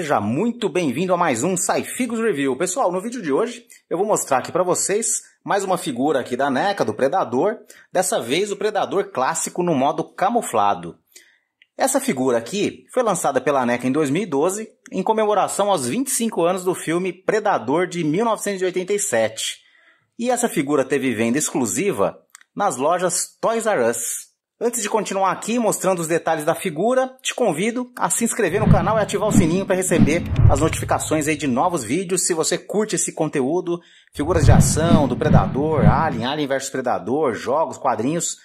Seja muito bem-vindo a mais um Saifigos Review. Pessoal, no vídeo de hoje eu vou mostrar aqui para vocês mais uma figura aqui da NECA, do Predador. Dessa vez o Predador clássico no modo camuflado. Essa figura aqui foi lançada pela NECA em 2012 em comemoração aos 25 anos do filme Predador de 1987. E essa figura teve venda exclusiva nas lojas Toys R Us. Antes de continuar aqui mostrando os detalhes da figura, te convido a se inscrever no canal e ativar o sininho para receber as notificações aí de novos vídeos. Se você curte esse conteúdo, figuras de ação, do Predador, Alien, Alien vs Predador, jogos, quadrinhos,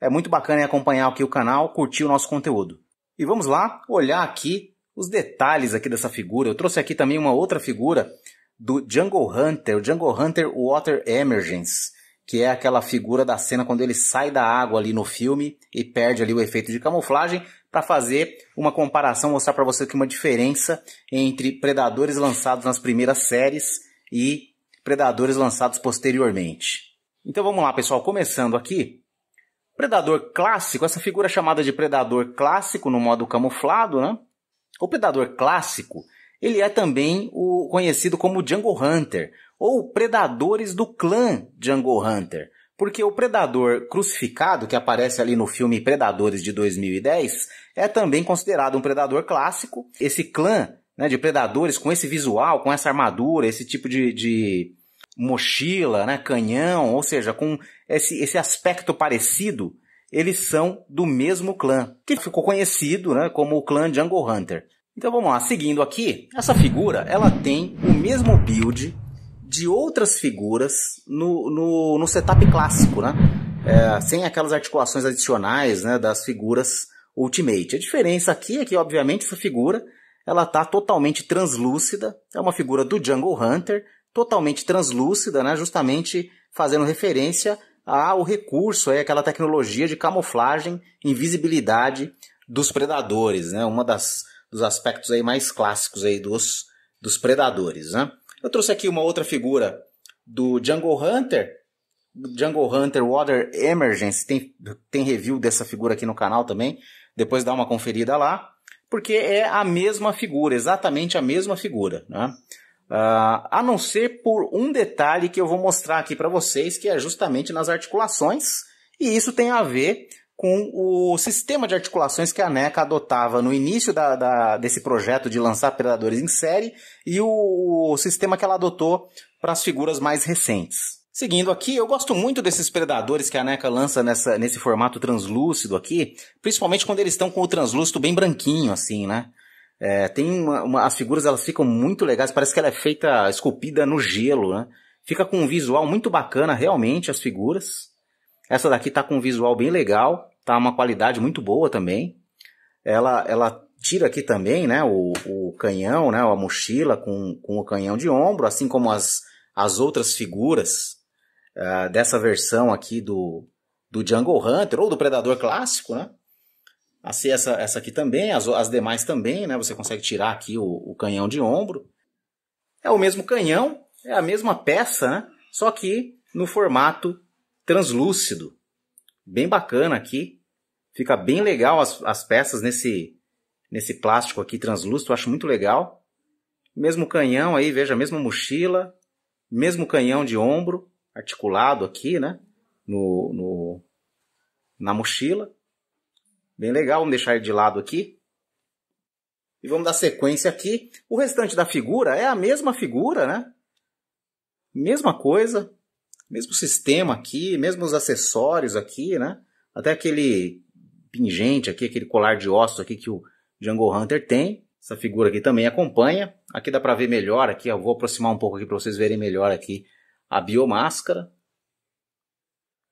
é muito bacana acompanhar aqui o canal, curtir o nosso conteúdo. E vamos lá olhar aqui os detalhes aqui dessa figura. Eu trouxe aqui também uma outra figura do Jungle Hunter, o Jungle Hunter Water Emergence que é aquela figura da cena quando ele sai da água ali no filme e perde ali o efeito de camuflagem para fazer uma comparação, mostrar para você que uma diferença entre predadores lançados nas primeiras séries e predadores lançados posteriormente. Então vamos lá, pessoal, começando aqui. Predador clássico, essa figura é chamada de predador clássico no modo camuflado, né? O predador clássico, ele é também o conhecido como Jungle Hunter, ou predadores do clã Jungle Hunter. Porque o predador crucificado, que aparece ali no filme Predadores de 2010, é também considerado um predador clássico. Esse clã né, de predadores com esse visual, com essa armadura, esse tipo de, de mochila, né, canhão, ou seja, com esse, esse aspecto parecido, eles são do mesmo clã, que ficou conhecido né, como o clã Jungle Hunter. Então vamos lá, seguindo aqui, essa figura ela tem o mesmo build de outras figuras no, no, no setup clássico, né? É, sem aquelas articulações adicionais né, das figuras Ultimate. A diferença aqui é que, obviamente, essa figura ela tá totalmente translúcida, é uma figura do Jungle Hunter, totalmente translúcida, né, justamente fazendo referência ao recurso, aí, aquela tecnologia de camuflagem, invisibilidade dos predadores, né, uma das dos aspectos aí mais clássicos aí dos, dos predadores, né? Eu trouxe aqui uma outra figura do Jungle Hunter. Jungle Hunter Water Emergence Tem, tem review dessa figura aqui no canal também. Depois dá uma conferida lá. Porque é a mesma figura, exatamente a mesma figura. Né? Uh, a não ser por um detalhe que eu vou mostrar aqui para vocês, que é justamente nas articulações. E isso tem a ver com o sistema de articulações que a NECA adotava no início da, da, desse projeto de lançar predadores em série e o, o sistema que ela adotou para as figuras mais recentes. Seguindo aqui, eu gosto muito desses predadores que a NECA lança nessa, nesse formato translúcido aqui, principalmente quando eles estão com o translúcido bem branquinho, assim, né? É, tem uma, uma, as figuras elas ficam muito legais, parece que ela é feita, esculpida no gelo, né? Fica com um visual muito bacana, realmente, as figuras. Essa daqui tá com um visual bem legal tá uma qualidade muito boa também. Ela, ela tira aqui também, né, o, o canhão, né, a mochila com, com o canhão de ombro, assim como as, as outras figuras uh, dessa versão aqui do, do Jungle Hunter ou do Predador clássico, né? Assim, essa, essa aqui também, as, as demais também, né? Você consegue tirar aqui o, o canhão de ombro. É o mesmo canhão, é a mesma peça, né? Só que no formato translúcido bem bacana aqui. Fica bem legal as, as peças nesse, nesse plástico aqui translúcido, acho muito legal. Mesmo canhão aí, veja, mesma mochila, mesmo canhão de ombro, articulado aqui, né? No, no, na mochila. Bem legal, vamos deixar ele de lado aqui. E vamos dar sequência aqui. O restante da figura é a mesma figura, né? Mesma coisa mesmo sistema aqui, mesmos acessórios aqui, né? Até aquele pingente aqui, aquele colar de ossos aqui que o Jungle Hunter tem. Essa figura aqui também acompanha. Aqui dá para ver melhor aqui, eu vou aproximar um pouco aqui para vocês verem melhor aqui a biomáscara.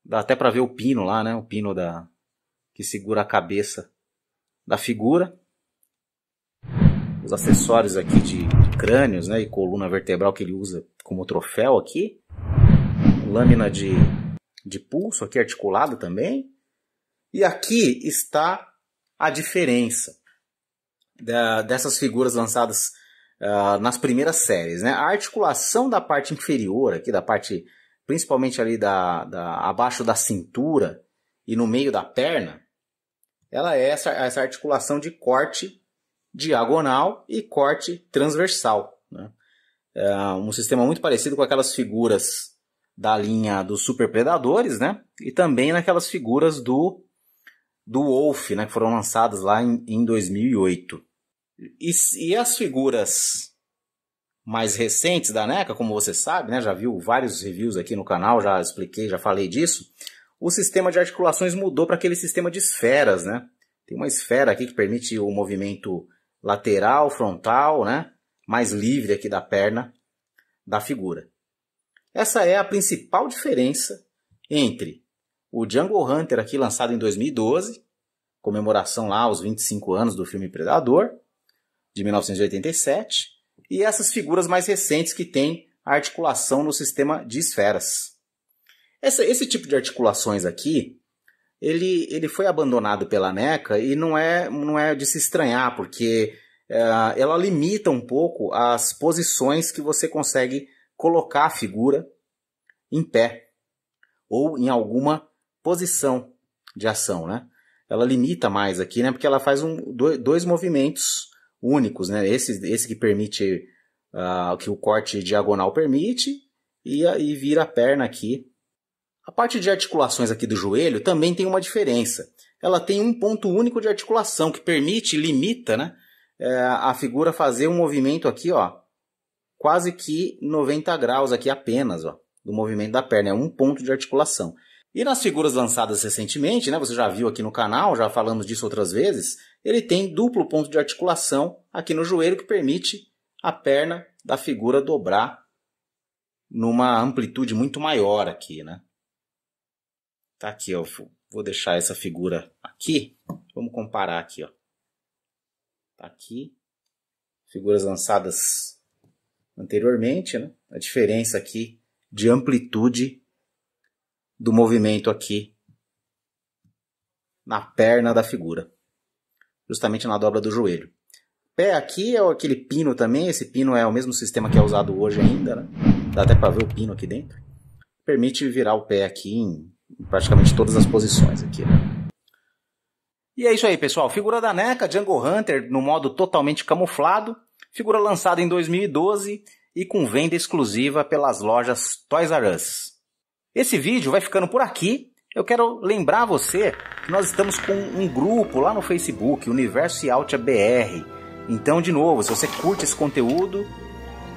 Dá até para ver o pino lá, né? O pino da que segura a cabeça da figura. Os acessórios aqui de, de crânios, né, e coluna vertebral que ele usa como troféu aqui lâmina de, de pulso aqui articulada também. E aqui está a diferença da, dessas figuras lançadas uh, nas primeiras séries. Né? A articulação da parte inferior, aqui da parte, principalmente ali da, da, abaixo da cintura e no meio da perna, ela é essa, essa articulação de corte diagonal e corte transversal. Né? É um sistema muito parecido com aquelas figuras da linha dos superpredadores, né? E também naquelas figuras do do Wolf, né, que foram lançadas lá em, em 2008. E, e, as figuras mais recentes da NECA, como você sabe, né, já viu vários reviews aqui no canal, já expliquei, já falei disso. O sistema de articulações mudou para aquele sistema de esferas, né? Tem uma esfera aqui que permite o movimento lateral, frontal, né? Mais livre aqui da perna da figura. Essa é a principal diferença entre o Django Hunter, aqui lançado em 2012, comemoração lá aos 25 anos do filme Predador, de 1987, e essas figuras mais recentes que têm articulação no sistema de esferas. Essa, esse tipo de articulações aqui, ele, ele foi abandonado pela NECA e não é, não é de se estranhar, porque é, ela limita um pouco as posições que você consegue colocar a figura em pé ou em alguma posição de ação, né? Ela limita mais aqui, né? Porque ela faz um, dois movimentos únicos, né? Esse, esse que permite, uh, que o corte diagonal permite e, e vira a perna aqui. A parte de articulações aqui do joelho também tem uma diferença. Ela tem um ponto único de articulação que permite, limita, né? É, a figura fazer um movimento aqui, ó, quase que 90 graus aqui apenas, ó, do movimento da perna, é um ponto de articulação. E nas figuras lançadas recentemente, né, você já viu aqui no canal, já falamos disso outras vezes, ele tem duplo ponto de articulação aqui no joelho que permite a perna da figura dobrar numa amplitude muito maior aqui, né? Tá aqui, ó, vou deixar essa figura aqui, vamos comparar aqui, ó. Tá aqui, figuras lançadas anteriormente, né? a diferença aqui de amplitude do movimento aqui na perna da figura, justamente na dobra do joelho. Pé aqui é aquele pino também, esse pino é o mesmo sistema que é usado hoje ainda, né? dá até para ver o pino aqui dentro. Permite virar o pé aqui em praticamente todas as posições aqui. Né? E é isso aí, pessoal. Figura da NECA, Django Hunter, no modo totalmente camuflado figura lançada em 2012 e com venda exclusiva pelas lojas Toys R Us. Esse vídeo vai ficando por aqui. Eu quero lembrar você que nós estamos com um grupo lá no Facebook, Universo Altia BR. Então, de novo, se você curte esse conteúdo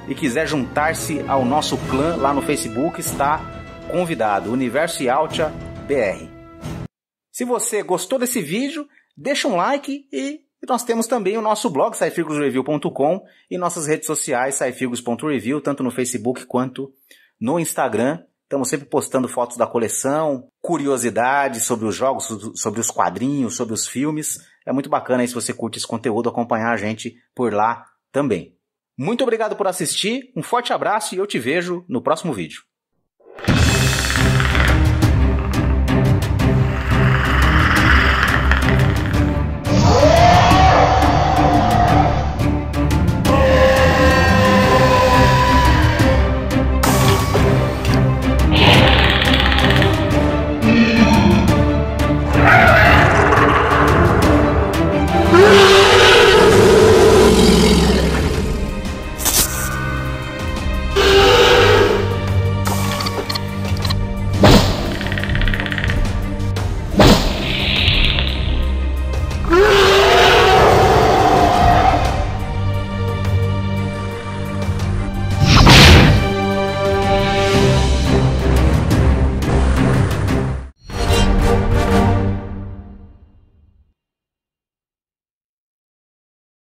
e quiser juntar-se ao nosso clã lá no Facebook, está convidado, Universo Altia BR. Se você gostou desse vídeo, deixa um like e e nós temos também o nosso blog, saifirgosreview.com, e nossas redes sociais, saifirgos.review, tanto no Facebook quanto no Instagram. Estamos sempre postando fotos da coleção, curiosidades sobre os jogos, sobre os quadrinhos, sobre os filmes. É muito bacana aí se você curte esse conteúdo, acompanhar a gente por lá também. Muito obrigado por assistir, um forte abraço e eu te vejo no próximo vídeo.